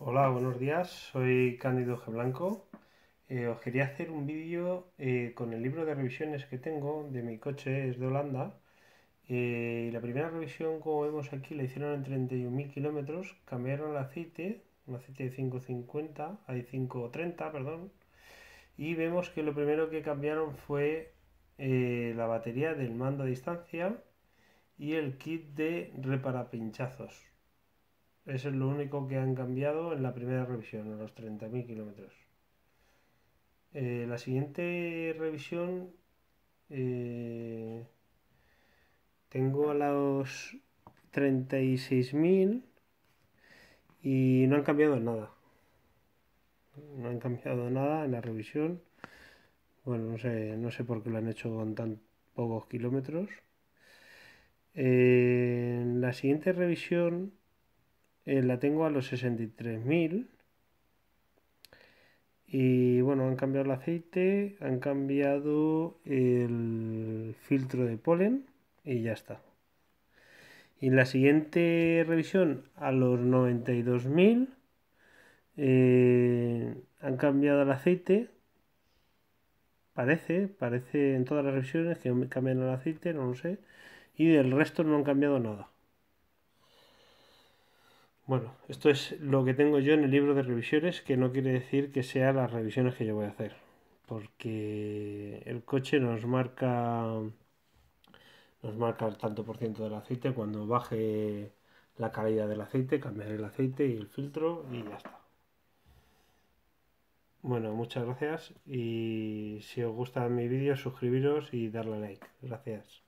Hola, buenos días. Soy Cándido G. Blanco. Eh, os quería hacer un vídeo eh, con el libro de revisiones que tengo de mi coche, es de Holanda. Eh, la primera revisión, como vemos aquí, la hicieron en 31.000 kilómetros. Cambiaron el aceite, un aceite de 5.50, hay 5.30, perdón. Y vemos que lo primero que cambiaron fue la batería del mando a distancia y el kit de reparapinchazos. Eso es lo único que han cambiado en la primera revisión, a los 30.000 kilómetros. Eh, la siguiente revisión eh, tengo a los 36.000 y no han cambiado nada. No han cambiado nada en la revisión. Bueno, no sé, por qué lo han hecho con tan pocos kilómetros. Eh, en la siguiente revisión eh, la tengo a los 63.000. Y bueno, han cambiado el aceite, han cambiado el filtro de polen y ya está. Y la siguiente revisión a los 92.000 eh, han cambiado el aceite. Parece, parece en todas las revisiones que cambian el aceite, no lo sé. Y del resto no han cambiado nada. Bueno, esto es lo que tengo yo en el libro de revisiones, que no quiere decir que sean las revisiones que yo voy a hacer, porque el coche nos marca nos marca el tanto por ciento del aceite cuando baje la calidad del aceite, cambiaré el aceite y el filtro y ya está. Bueno, muchas gracias y si os gusta mi vídeo suscribiros y darle like. Gracias.